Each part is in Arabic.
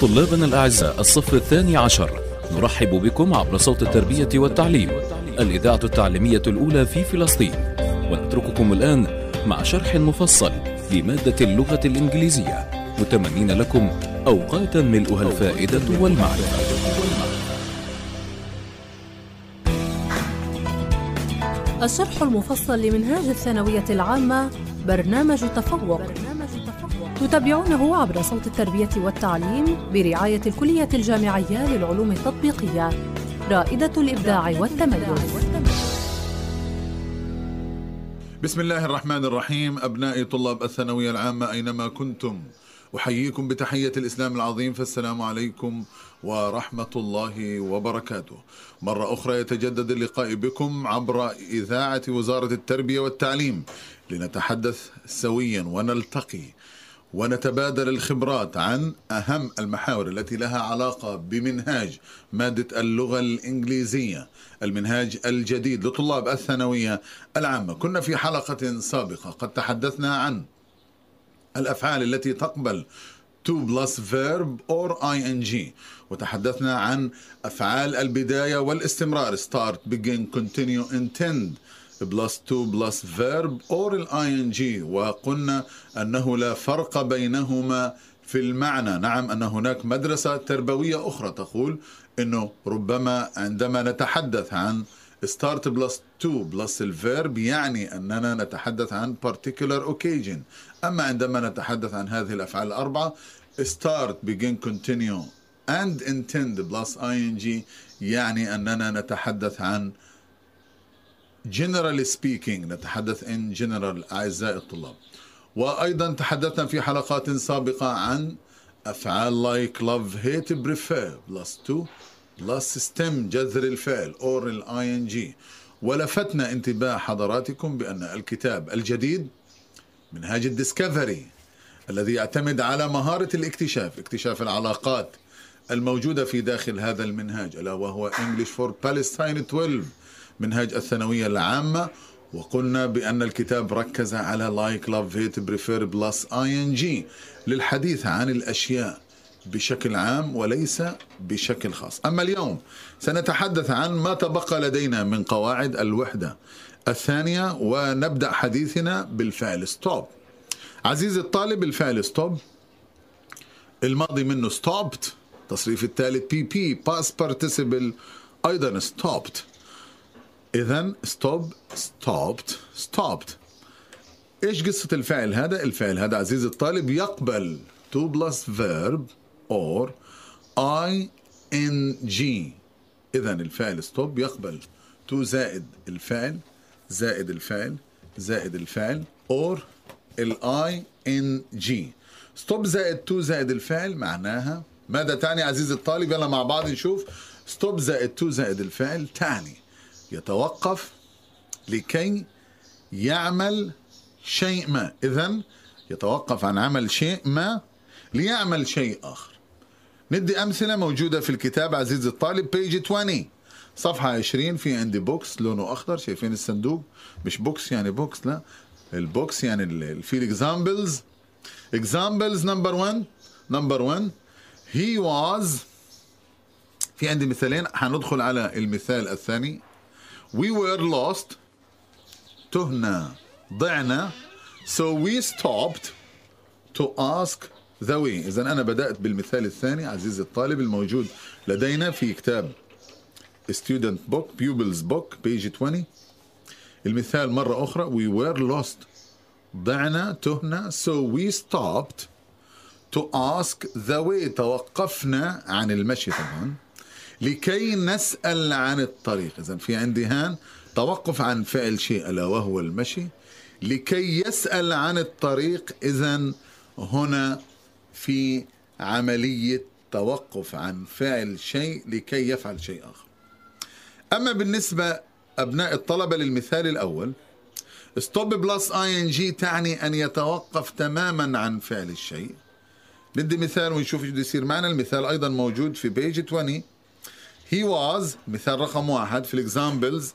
طلابنا الأعزاء الصف الثاني عشر نرحب بكم عبر صوت التربية والتعليم الإذاعة التعليمية الأولى في فلسطين ونترككم الآن مع شرح مفصل لمادة اللغة الإنجليزية متمنين لكم أوقاتا ملؤها الفائدة والمعرفة الشرح المفصل لمنهاج الثانوية العامة برنامج تفوق برنامج تتابعونه عبر صوت التربية والتعليم برعاية الكلية الجامعية للعلوم التطبيقية رائدة الإبداع والتميز بسم الله الرحمن الرحيم أبنائي طلاب الثانوية العامة أينما كنتم أحييكم بتحية الإسلام العظيم فالسلام عليكم ورحمة الله وبركاته مرة أخرى يتجدد اللقاء بكم عبر إذاعة وزارة التربية والتعليم لنتحدث سويا ونلتقي ونتبادل الخبرات عن أهم المحاور التي لها علاقة بمنهاج مادة اللغة الإنجليزية المنهاج الجديد لطلاب الثانوية العامة كنا في حلقة سابقة قد تحدثنا عن الأفعال التي تقبل to plus verb or ing وتحدثنا عن أفعال البداية والاستمرار start begin continue intend بلس تو بلس فيرب اور الاي ان جي وقلنا انه لا فرق بينهما في المعنى نعم ان هناك مدرسه تربويه اخرى تقول انه ربما عندما نتحدث عن ستارت بلس تو بلس الفيرب يعني اننا نتحدث عن particular occasion اما عندما نتحدث عن هذه الافعال الاربعه start begin continue and intend بلس ing يعني اننا نتحدث عن جنرال سبيكينج نتحدث ان جنرال اعزائي الطلاب وايضا تحدثنا في حلقات سابقه عن افعال لايك لاف هيت بريفير بلس تو بلس ستيم جذر الفعل اور الاي ان جي ولفتنا انتباه حضراتكم بان الكتاب الجديد منهاج الديسكفري الذي يعتمد على مهاره الاكتشاف اكتشاف العلاقات الموجوده في داخل هذا المنهاج الا وهو English for Palestine 12 منهاج الثانوية العامة وقلنا بأن الكتاب ركز على لايك لاف هيت بريفير بلس اي ان جي للحديث عن الأشياء بشكل عام وليس بشكل خاص أما اليوم سنتحدث عن ما تبقى لدينا من قواعد الوحدة الثانية ونبدأ حديثنا بالفعل ستوب عزيزي الطالب الفعل ستوب الماضي منه ستوبت تصريف الثالث بي بي باس بارتيسيبل أيضا ستوبت اذا ستوب ستوبت ستوبت ايش قصه الفعل هذا الفعل هذا عزيزي الطالب يقبل تو بلس فيرب اور اي ان جي اذا الفعل ستوب يقبل تو زائد الفعل زائد الفعل زائد الفعل اور الاي ان جي ستوب زائد تو زائد الفعل معناها ماذا تعني عزيزي الطالب يلا مع بعض نشوف ستوب زائد تو زائد الفعل تعني يتوقف لكي يعمل شيء ما إذا يتوقف عن عمل شيء ما ليعمل شيء آخر ندي أمثلة موجودة في الكتاب عزيز الطالب بيج 20 صفحة 20 في عندي بوكس لونه أخضر شايفين الصندوق مش بوكس يعني بوكس لا البوكس يعني في الاكزامبلز اكزامبلز نمبر 1 نمبر 1 هي واز في عندي مثالين حندخل على المثال الثاني we were lost. Tohna, ضعنا. So we stopped to ask the way. إذا أنا بدأت بالمثال الثاني عزيز الطالب الموجود لدينا في كتاب student book, pupils book, page 20. المثال مرة أخرى we were lost. ضعنا تهنا so we stopped to ask the way توقفنا عن المشي طبعا لكي نسأل عن الطريق إذا في عندي هان توقف عن فعل شيء ألا وهو المشي لكي يسأل عن الطريق إذا هنا في عملية توقف عن فعل شيء لكي يفعل شيء آخر أما بالنسبة أبناء الطلبة للمثال الأول stop بلس اي ان جي تعني أن يتوقف تماما عن فعل الشيء ندي مثال ونشوف شو يصير معنا المثال أيضا موجود في بيج 20 he was مثال رقم واحد في الاكزامبلز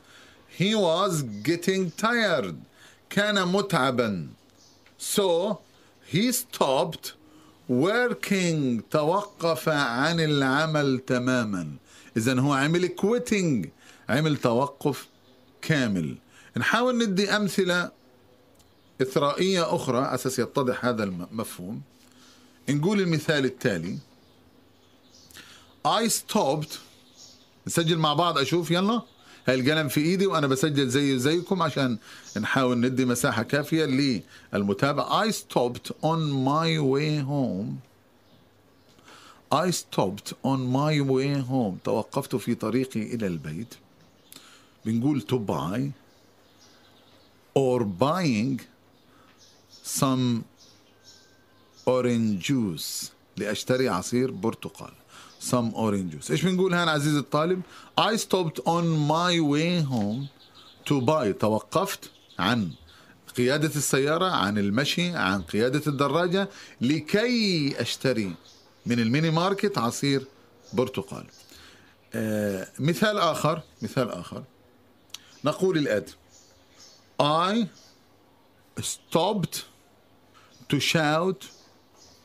he was getting tired كان متعبا so he stopped working توقف عن العمل تماما اذا هو عمل quitting عمل توقف كامل نحاول ندي امثله اثرائيه اخرى اساس يتضح هذا المفهوم نقول المثال التالي I stopped نسجل مع بعض اشوف يلا هاي القلم في ايدي وانا بسجل زي زيكم عشان نحاول ندي مساحه كافيه للمتابعه I stopped on my way home I stopped on my way home توقفت في طريقي إلى البيت بنقول to buy or buying some orange juice لأشتري عصير برتقال some orange juice ايش بنقول هان عزيزي الطالب I stopped on my way home to buy توقفت عن قيادة السيارة عن المشي عن قيادة الدراجة لكي أشتري من الميني ماركت عصير برتقال آه مثال آخر مثال آخر نقول الآتي I stopped to shout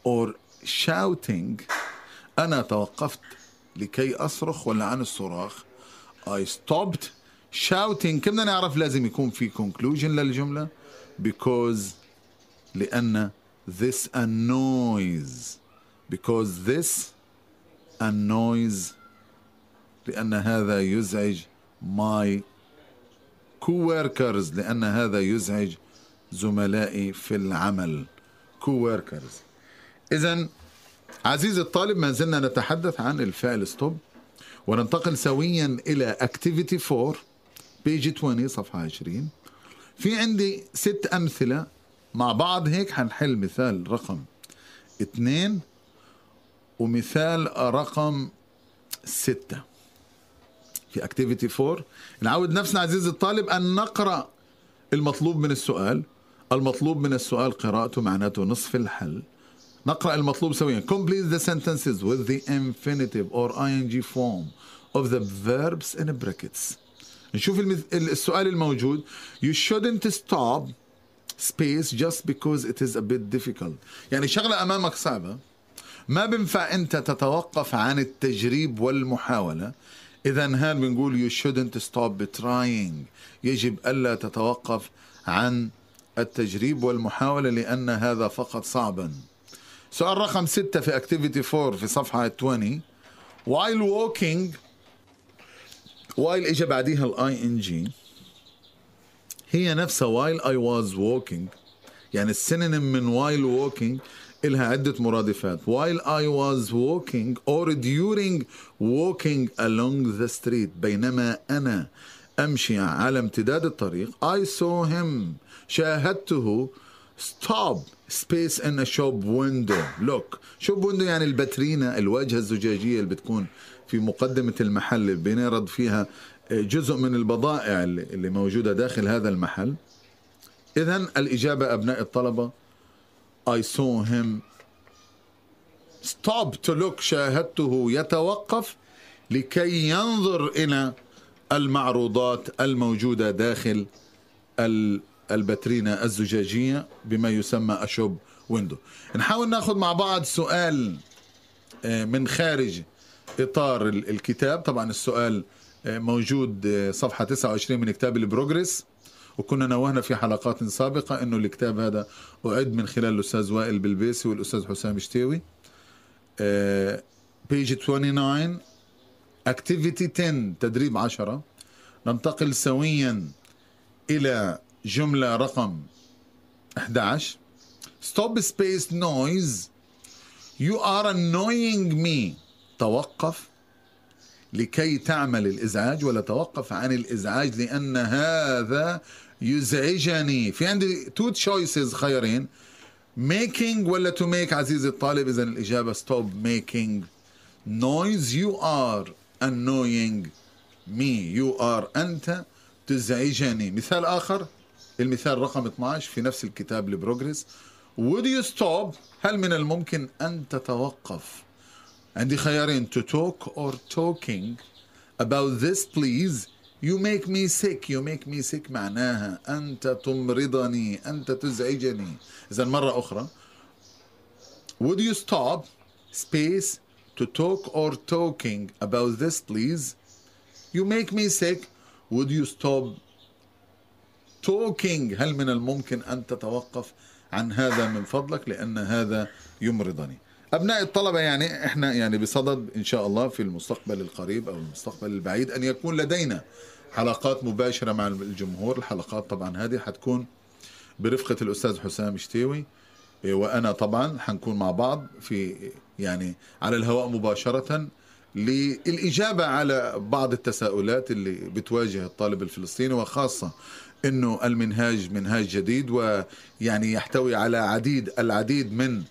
or shouting أنا توقفت لكي أصرخ ولا عن الصراخ I stopped shouting كنا نعرف لازم يكون في conclusion للجملة because لأن this annoys because this annoys لأن هذا يزعج my coworkers لأن هذا يزعج زملائي في العمل coworkers إذا عزيزي الطالب ما زلنا نتحدث عن الفعل ستوب وننتقل سويا إلى أكتيفيتي 4 بيج 20 صفحة 20 في عندي ست أمثلة مع بعض هيك حنحل مثال رقم اثنين ومثال رقم ستة في اكتيفيتي 4 نعود نفسنا عزيزي الطالب أن نقرأ المطلوب من السؤال المطلوب من السؤال قراءته معناته نصف الحل نقرأ المطلوب سويا complete the sentences with the infinitive or ing form of the verbs in brackets نشوف السؤال الموجود you shouldn't stop space just because it is a bit difficult يعني شغلة أمامك صعبة ما بينفع أنت تتوقف عن التجريب والمحاولة إذا هان بنقول you shouldn't stop trying يجب ألا تتوقف عن التجريب والمحاولة لأن هذا فقط صعباً سؤال رقم ستة في اكتيفيتي 4 في صفحة 20 while walking while اجى بعديها الاي ان جي هي نفسها while I was walking يعني السينونيم من while walking إلها عدة مرادفات while I was walking or during walking along the street بينما أنا أمشي على امتداد الطريق I saw him شاهدته ستوب سبيس ان شوب ويندو لوك شوب ويندو يعني البترينا الواجهه الزجاجيه اللي بتكون في مقدمه المحل اللي بينعرض فيها جزء من البضائع اللي موجوده داخل هذا المحل اذا الاجابه ابناء الطلبه اي سو هيم stop to look شاهدته يتوقف لكي ينظر الى المعروضات الموجوده داخل الباترينا الزجاجية بما يسمى أشوب ويندو نحاول ناخذ مع بعض سؤال آه، من خارج إطار الكتاب طبعا السؤال آه، موجود آه، صفحة 29 من كتاب البروجرس وكنا نوهنا في حلقات سابقة أنه الكتاب هذا أعد من خلال الأستاذ وائل بلبيسي والأستاذ حسام شتيوي بيج 29 اكتيفيتي 10 تدريب 10 ننتقل سويا إلى جملة رقم 11 stop space noise you are annoying me توقف لكي تعمل الإزعاج ولا توقف عن الإزعاج لأن هذا يزعجني في عندي تو choices خيارين making ولا to make عزيزي الطالب إذا الإجابة stop making noise you are annoying me you are أنت تزعجني مثال آخر المثال رقم 12 في نفس الكتاب لبروجريس would you stop هل من الممكن أن تتوقف عندي خيارين to talk or talking about this please you make me sick you make me sick معناها أنت تمرضني أنت تزعجني إذا مرة أخرى would you stop space to talk or talking about this please you make me sick would you stop توكينج هل من الممكن أن تتوقف عن هذا من فضلك لأن هذا يمرضني أبناء الطلبة يعني إحنا يعني بصدد إن شاء الله في المستقبل القريب أو المستقبل البعيد أن يكون لدينا حلقات مباشرة مع الجمهور الحلقات طبعا هذه حتكون برفقة الأستاذ حسام شتيوي إيه، وأنا طبعا حنكون مع بعض في يعني على الهواء مباشرة للإجابة على بعض التساؤلات اللي بتواجه الطالب الفلسطيني وخاصة انه المنهاج منهاج جديد ويعني يحتوي على عديد العديد من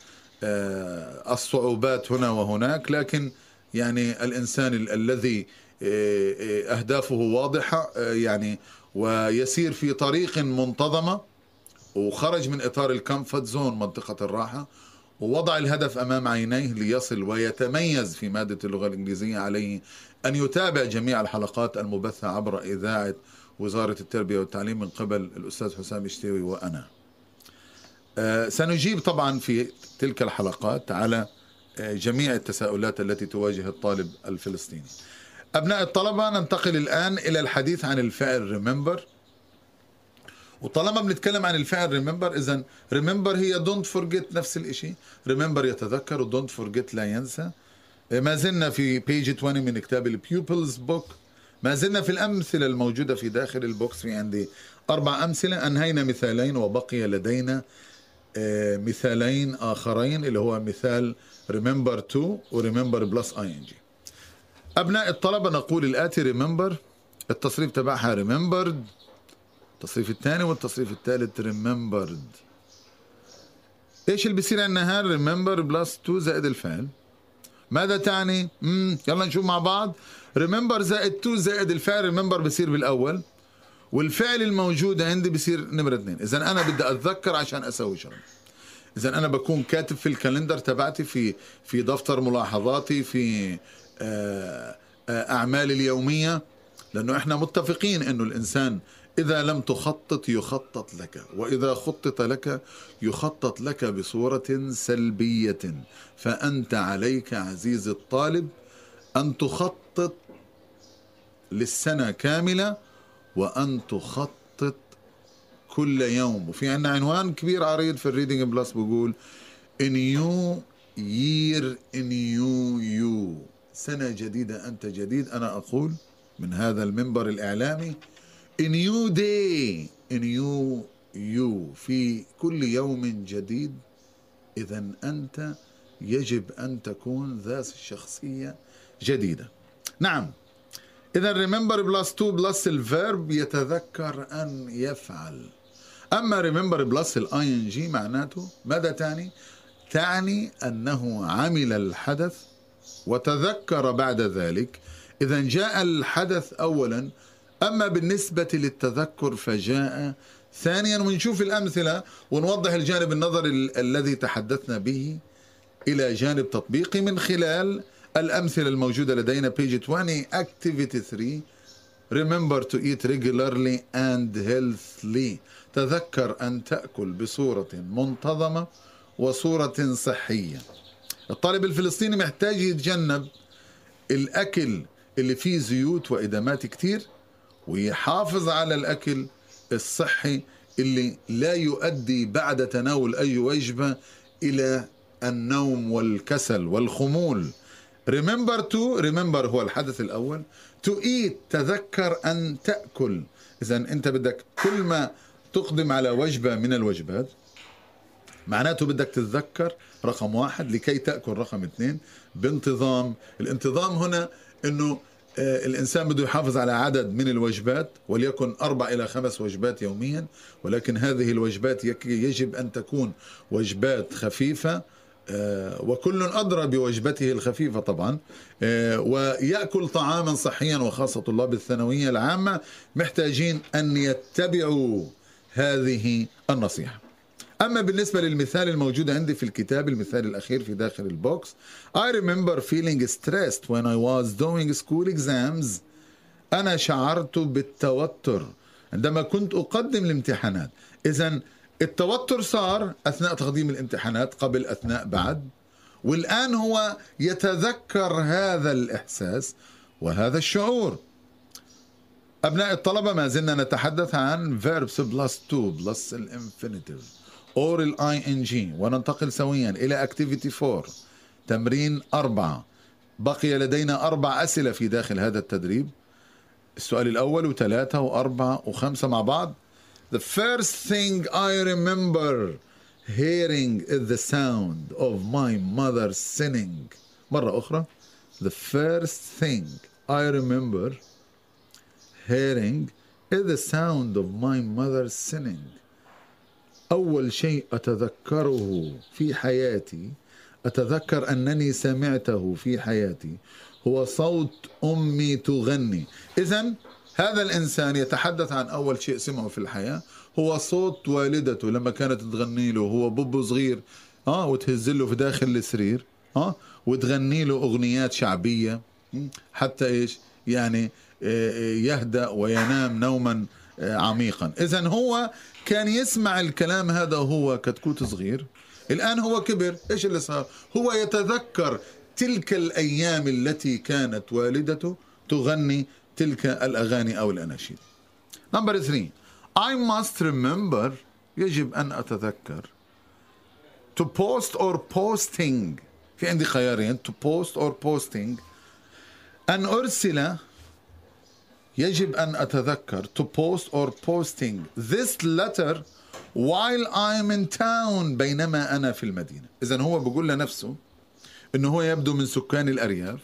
آه، الصعوبات هنا وهناك لكن يعني الانسان الذي آه، آه، اهدافه واضحه يعني ويسير في طريق منتظمه وخرج من اطار الكمفورت زون منطقه الراحه ووضع الهدف امام عينيه ليصل ويتميز في ماده اللغه الانجليزيه عليه ان يتابع جميع الحلقات المبثه عبر اذاعه وزارة التربية والتعليم من قبل الأستاذ حسام الشتيوي وأنا آه، سنجيب طبعا في تلك الحلقات على آه، جميع التساؤلات التي تواجه الطالب الفلسطيني أبناء الطلبة ننتقل الآن إلى الحديث عن الفعل ريمبر وطالما بنتكلم عن الفعل ريمبر إذا ريمبر هي دونت فورجيت نفس الإشي ريمبر يتذكر ودونت فورجيت لا ينسى آه، ما زلنا في بيج 20 من كتاب البيوبلز بوك ما زلنا في الأمثلة الموجودة في داخل البوكس في عندي أربع أمثلة أنهينا مثالين وبقي لدينا آه، مثالين آخرين اللي هو مثال remember to وريمبر بلس ing أبناء الطلبة نقول الآتي remember التصريف تبعها remembered التصريف الثاني والتصريف الثالث remembered ايش اللي بيصير عندنا هان remember بلس to زائد الفعل ماذا تعني؟ مم. يلا نشوف مع بعض ريمبر زائد تو زائد الفعل ريمبر بصير بالاول والفعل الموجود عندي بصير نمرة اثنين اذا انا بدي اتذكر عشان اسوي شغله اذا انا بكون كاتب في الكالندر تبعتي في في دفتر ملاحظاتي في آه، آه، اعمالي اليوميه لانه احنا متفقين انه الانسان اذا لم تخطط يخطط لك واذا خطط لك يخطط لك بصوره سلبيه فانت عليك عزيزي الطالب أن تخطط للسنة كاملة وأن تخطط كل يوم وفي عندنا عنوان كبير عريض في الريدنج بلس بقول نيو يير new يو سنة جديدة أنت جديد أنا أقول من هذا المنبر الإعلامي نيو داي new يو في كل يوم جديد إذا أنت يجب أن تكون ذات الشخصية جديدة نعم إذا remember بلس 2 بلس الفيرب يتذكر أن يفعل أما remember بلس الاي ان جي معناته ماذا تعني؟ تعني أنه عمل الحدث وتذكر بعد ذلك إذا جاء الحدث أولا أما بالنسبة للتذكر فجاء ثانيا ونشوف الأمثلة ونوضح الجانب النظري الذي تحدثنا به إلى جانب تطبيقي من خلال الأمثلة الموجودة لدينا page 20 activity 3 remember to eat regularly and healthily تذكر أن تأكل بصورة منتظمة وصورة صحية الطالب الفلسطيني محتاج يتجنب الأكل اللي فيه زيوت وإدامات كتير ويحافظ على الأكل الصحي اللي لا يؤدي بعد تناول أي وجبة إلى النوم والكسل والخمول ريمبر تو ريمبر هو الحدث الاول تو ايت تذكر ان تاكل اذا انت بدك كل ما تقدم على وجبه من الوجبات معناته بدك تتذكر رقم واحد لكي تاكل رقم اثنين بانتظام الانتظام هنا انه آه، الانسان بده يحافظ على عدد من الوجبات وليكن اربع الى خمس وجبات يوميا ولكن هذه الوجبات يجب ان تكون وجبات خفيفه آه، وكل أدرى بوجبته الخفيفة طبعا آه، ويأكل طعاما صحيا وخاصة طلاب الثانوية العامة محتاجين أن يتبعوا هذه النصيحة أما بالنسبة للمثال الموجود عندي في الكتاب المثال الأخير في داخل البوكس I remember feeling stressed when I was doing school exams أنا شعرت بالتوتر عندما كنت أقدم الامتحانات إذا التوتر صار اثناء تقديم الامتحانات قبل اثناء بعد والان هو يتذكر هذا الاحساس وهذا الشعور ابناء الطلبه ما زلنا نتحدث عن verbs بلس 2 بلس الانفينيتيف اور الاي ان جي وننتقل سويا الى اكتيفيتي 4 تمرين 4 بقي لدينا اربع اسئله في داخل هذا التدريب السؤال الاول وثلاثه واربعه وخمسه مع بعض The first thing I remember hearing is the sound of my mother singing. مرة أخرى. The first thing I remember hearing is the sound of my mother singing. أول شيء أتذكره في حياتي أتذكر أنني سمعته في حياتي هو صوت أمي تغني إذن هذا الإنسان يتحدث عن أول شيء سمعه في الحياة هو صوت والدته لما كانت تغني له هو بوبو صغير اه وتهز له في داخل السرير اه وتغني له اغنيات شعبيه حتى ايش يعني آه، آه، يهدأ وينام نوما آه، عميقا اذا هو كان يسمع الكلام هذا وهو كتكوت صغير الان هو كبر ايش اللي صار هو يتذكر تلك الايام التي كانت والدته تغني تلك الأغاني أو الأناشيد نمبر 3 I must remember يجب أن أتذكر to post or posting في عندي خيارين to post or posting أن أرسل يجب أن أتذكر to post or posting this letter while I'm in town بينما أنا في المدينة إذا هو بيقول لنفسه إنه هو يبدو من سكان الأرياف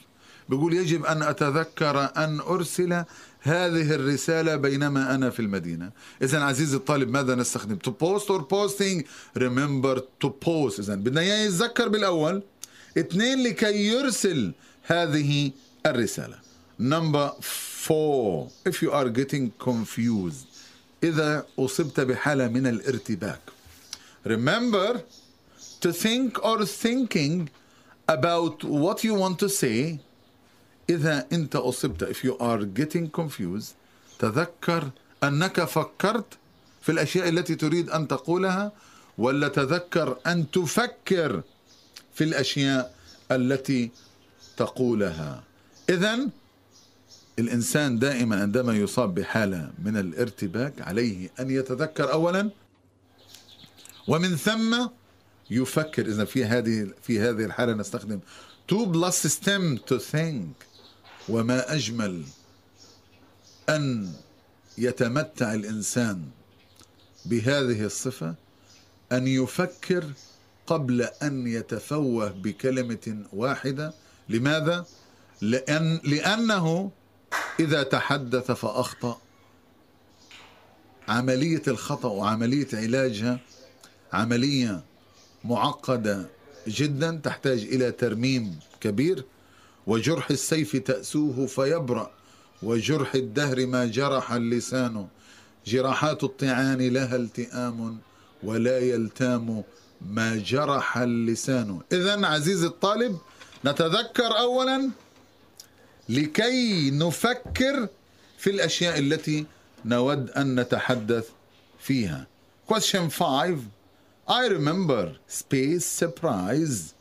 بيقول يجب أن أتذكر أن أرسل هذه الرسالة بينما أنا في المدينة إذا عزيزي الطالب ماذا نستخدم to post or posting remember to post إذا بدنا إياه يتذكر بالأول اثنين لكي يرسل هذه الرسالة number four if you are getting confused إذا أصبت بحالة من الارتباك remember to think or thinking about what you want to say إذا أنت أصبت if you are getting confused تذكر أنك فكرت في الأشياء التي تريد أن تقولها ولا تذكر أن تفكر في الأشياء التي تقولها إذا الإنسان دائما عندما يصاب بحالة من الارتباك عليه أن يتذكر أولا ومن ثم يفكر إذا في هذه في هذه الحالة نستخدم two plus stem to think وما أجمل أن يتمتع الإنسان بهذه الصفة أن يفكر قبل أن يتفوه بكلمة واحدة لماذا؟ لأن لأنه إذا تحدث فأخطأ عملية الخطأ وعملية علاجها عملية معقدة جدا تحتاج إلى ترميم كبير وجرح السيف تأسوه فيبرأ وجرح الدهر ما جرح اللسان جراحات الطعان لها التئام ولا يلتام ما جرح اللسان إذا عزيزي الطالب نتذكر أولا لكي نفكر في الأشياء التي نود أن نتحدث فيها Question 5 I remember space surprise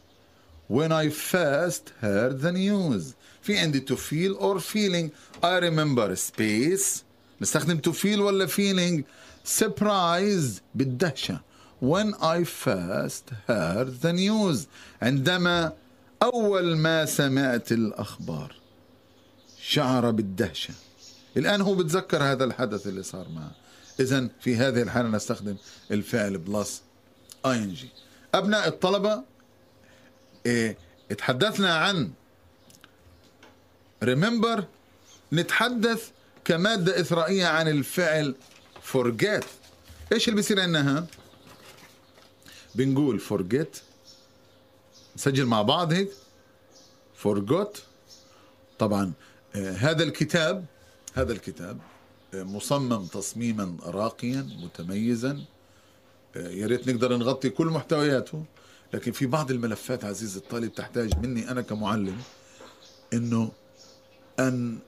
when I first heard the news في عندي to feel or feeling I remember space نستخدم to feel ولا feeling Surprise بالدهشة when I first heard the news عندما أول ما سمعت الأخبار شعر بالدهشة الآن هو بتذكر هذا الحدث اللي صار معه إذا في هذه الحالة نستخدم الفعل بلس ING أبناء الطلبة إيه تحدثنا عن remember نتحدث كمادة إثرائية عن الفعل forget إيش اللي بيصير عندنا بنقول forget نسجل مع بعض هيك forgot طبعا آه، هذا الكتاب هذا الكتاب آه، مصمم تصميما راقيا متميزا آه، يا ريت نقدر نغطي كل محتوياته لكن في بعض الملفات عزيز الطالب تحتاج مني أنا كمعلم أنه أن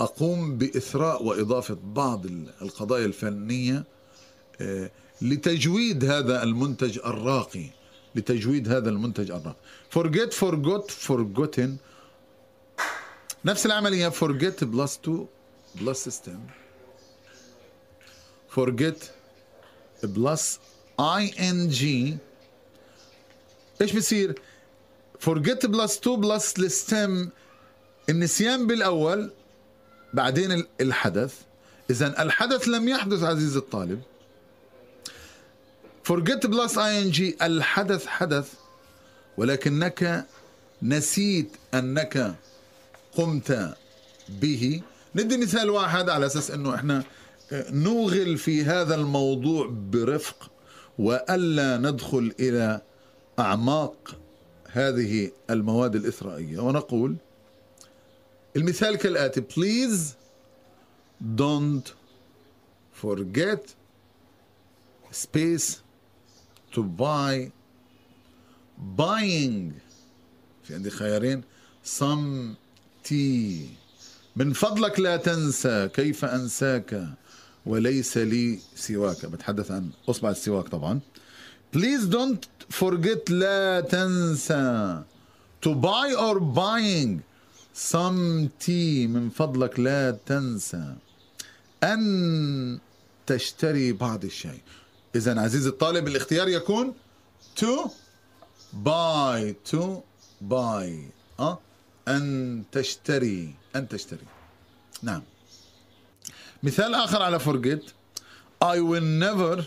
أقوم بإثراء وإضافة بعض القضايا الفنية آه، لتجويد هذا المنتج الراقي لتجويد هذا المنتج الراقي forget forgot forgotten نفس العملية forget plus two plus system forget plus ing ايش بصير؟ فورجيت بلس 2 بلس الستم النسيان بالاول بعدين الحدث اذا الحدث لم يحدث عزيزي الطالب forget بلس اي ان جي الحدث حدث ولكنك نسيت انك قمت به ندي مثال واحد على اساس انه احنا آه، نوغل في هذا الموضوع برفق والا ندخل الى أعماق هذه المواد الإثرائية ونقول المثال كالآتي Please don't forget space to buy buying في عندي خيارين some tea من فضلك لا تنسى كيف أنساك وليس لي سواك بتحدث عن أصبع السواك طبعا Please don't forget لا تنسى to buy or buying some tea من فضلك لا تنسى أن تشتري بعض الشيء إذا عزيزي الطالب الاختيار يكون to buy to buy أه؟ أن تشتري أن تشتري نعم مثال آخر على forget I will never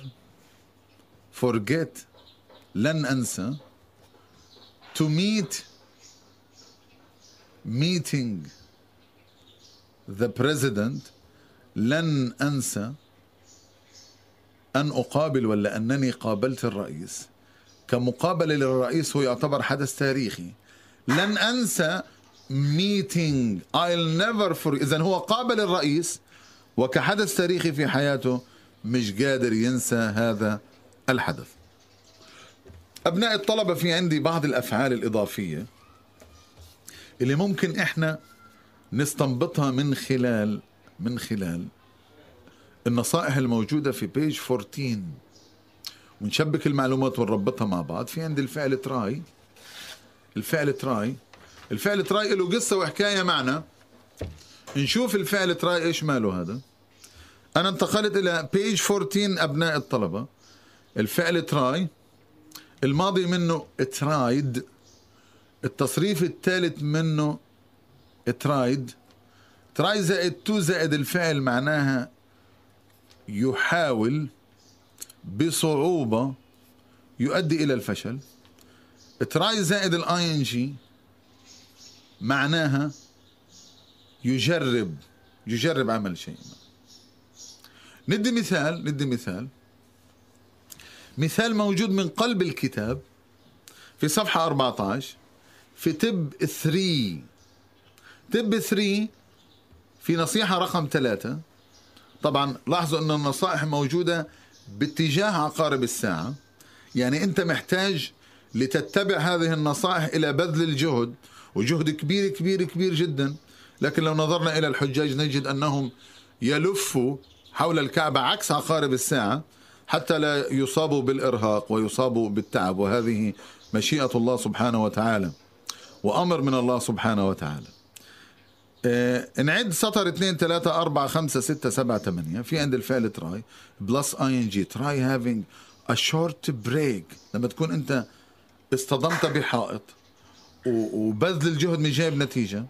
forget لن أنسى to meet meeting the president لن أنسى أن أقابل ولا أنني قابلت الرئيس كمقابلة للرئيس هو يعتبر حدث تاريخي لن أنسى meeting I'll never forget إذا هو قابل الرئيس وكحدث تاريخي في حياته مش قادر ينسى هذا الحدث أبناء الطلبة في عندي بعض الأفعال الإضافية اللي ممكن إحنا نستنبطها من خلال من خلال النصائح الموجودة في بيج 14 ونشبك المعلومات ونربطها مع بعض في عندي الفعل تراي الفعل تراي الفعل تراي له قصة وحكاية معنا نشوف الفعل تراي ايش ماله هذا انا انتقلت الى بيج 14 ابناء الطلبه الفعل تراي الماضي منه ترايد التصريف الثالث منه ترايد تراي زائد تو زائد الفعل معناها يحاول بصعوبة يؤدي إلى الفشل تراي زائد الاي ان جي معناها يجرب يجرب عمل شيء ندي مثال ندي مثال مثال موجود من قلب الكتاب في صفحة 14 في تب 3 تب 3 في نصيحة رقم ثلاثة طبعا لاحظوا أن النصائح موجودة باتجاه عقارب الساعة يعني أنت محتاج لتتبع هذه النصائح إلى بذل الجهد وجهد كبير كبير كبير جدا لكن لو نظرنا إلى الحجاج نجد أنهم يلفوا حول الكعبة عكس عقارب الساعة حتى لا يصابوا بالارهاق ويصابوا بالتعب وهذه مشيئه الله سبحانه وتعالى وامر من الله سبحانه وتعالى. آه، نعد سطر 2 3 4 5 6 7 8 في عند الفعل تراي بلس اي ان جي تراي هافينج ا شورت بريك لما تكون انت اصطدمت بحائط وبذل الجهد مش جايب نتيجه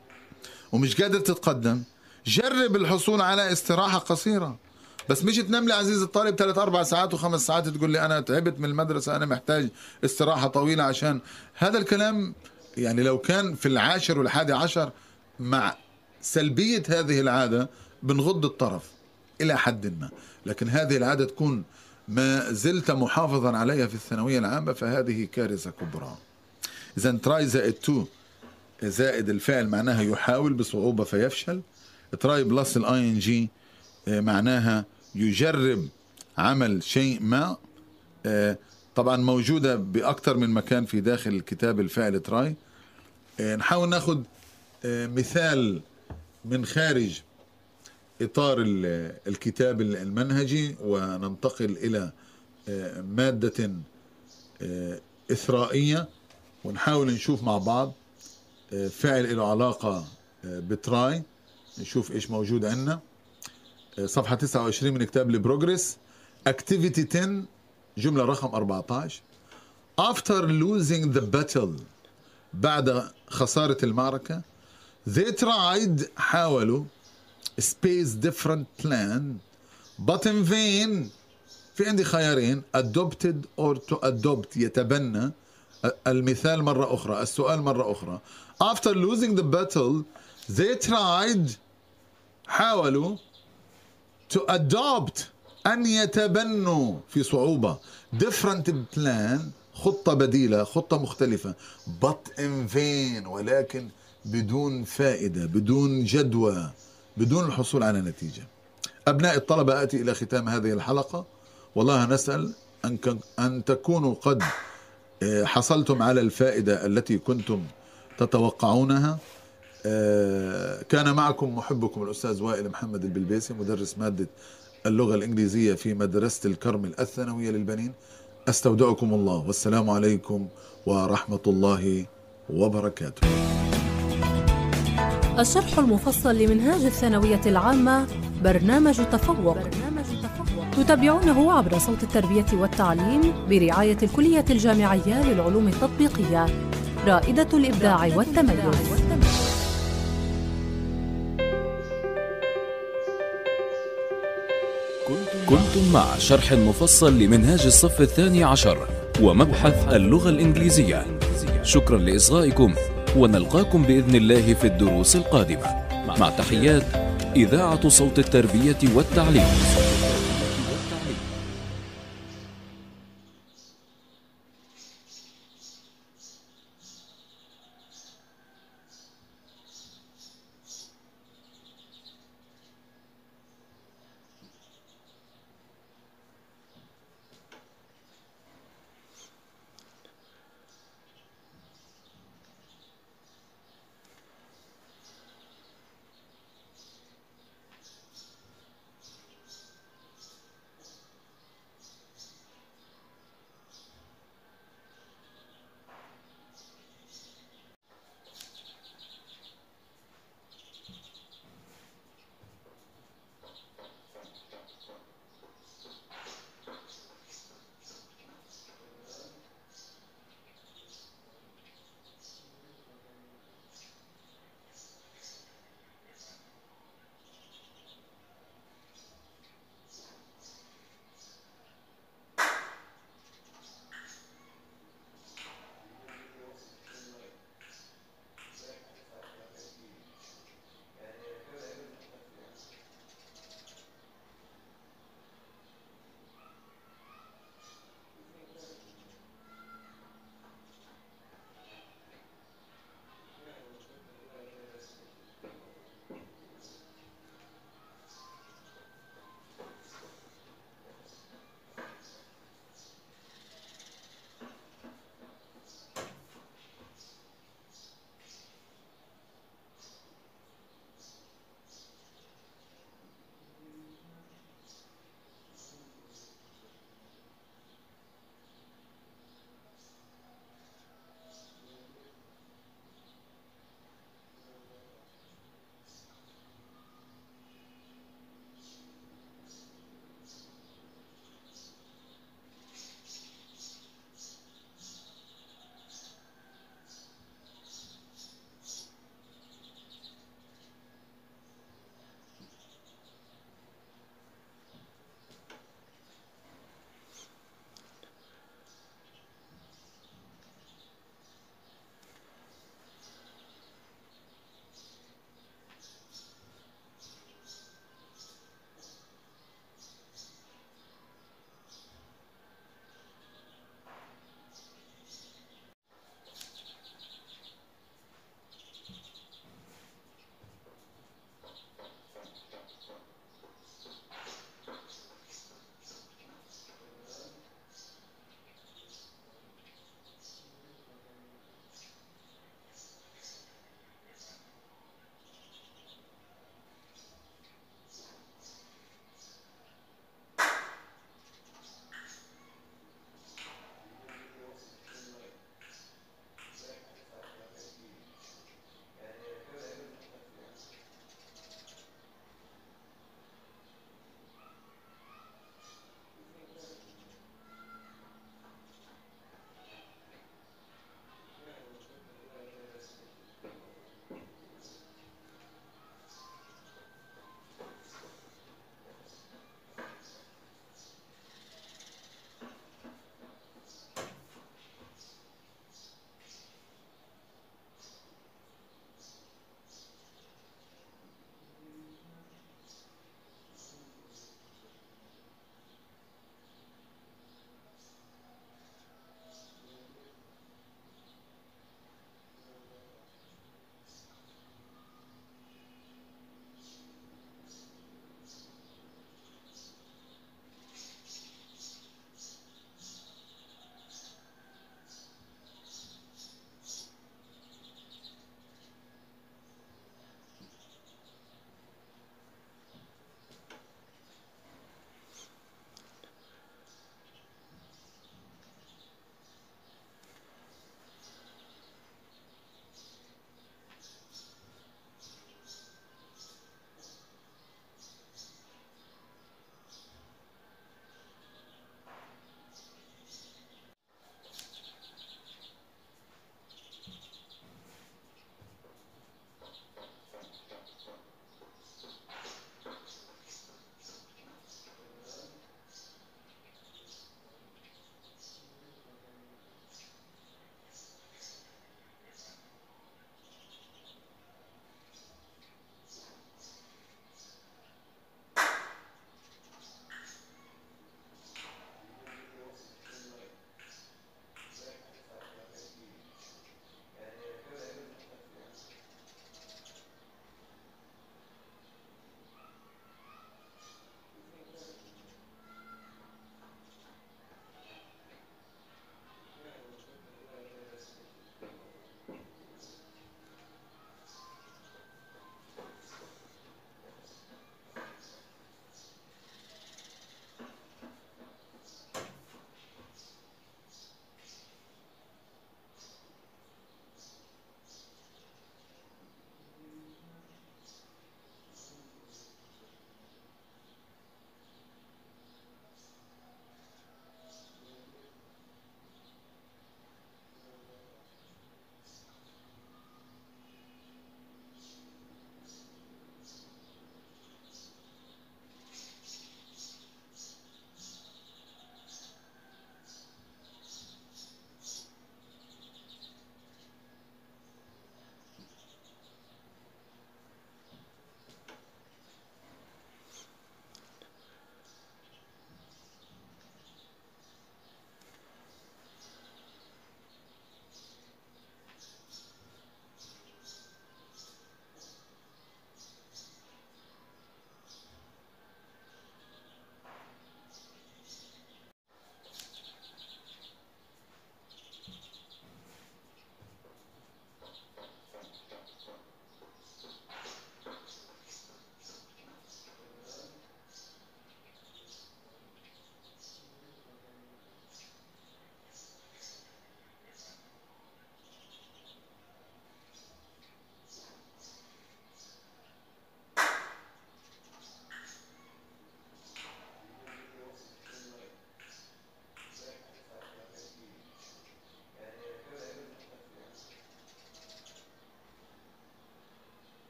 ومش قادر تتقدم جرب الحصول على استراحه قصيره بس مش تنام لي عزيز الطالب ثلاث اربع ساعات وخمس ساعات تقول لي انا تعبت من المدرسه انا محتاج استراحه طويله عشان هذا الكلام يعني لو كان في العاشر والحادي عشر مع سلبيه هذه العاده بنغض الطرف الى حد ما لكن هذه العاده تكون ما زلت محافظا عليها في الثانويه العامه فهذه كارثه كبرى اذا تراي زائد تو زائد الفعل معناها يحاول بصعوبه فيفشل تراي بلس الاي ان جي معناها يجرب عمل شيء ما آه، طبعا موجوده باكثر من مكان في داخل الكتاب الفعل تراي آه، نحاول ناخذ آه، مثال من خارج اطار الكتاب المنهجي وننتقل الى ماده اثرائيه ونحاول نشوف مع بعض فعل له علاقه بتراي نشوف ايش موجود عندنا صفحه 29 من كتاب البروجريس activity 10 جمله رقم 14 after losing the battle بعد خساره المعركه they tried حاولوا space different plan but in vain في عندي خيارين adopted or to adopt يتبنى المثال مرة أخرى السؤال مرة أخرى after losing the battle they tried حاولوا to adopt أن يتبنوا في صعوبة different plan خطة بديلة خطة مختلفة but in vain ولكن بدون فائدة بدون جدوى بدون الحصول على نتيجة أبناء الطلبة آتي إلى ختام هذه الحلقة والله نسأل أن, أن تكونوا قد آه، حصلتم على الفائدة التي كنتم تتوقعونها آه، كان معكم محبكم الأستاذ وائل محمد البلبيسي مدرس مادة اللغة الإنجليزية في مدرسة الكرم الثانوية للبنين أستودعكم الله والسلام عليكم ورحمة الله وبركاته الشرح المفصل لمنهاج الثانوية العامة برنامج تفوق, تتابعونه عبر صوت التربية والتعليم برعاية الكلية الجامعية للعلوم التطبيقية رائدة الإبداع والتميز كنتم مع شرح مفصل لمنهاج الصف الثاني عشر ومبحث اللغة الإنجليزية شكرا لإصغائكم ونلقاكم بإذن الله في الدروس القادمة مع تحيات إذاعة صوت التربية والتعليم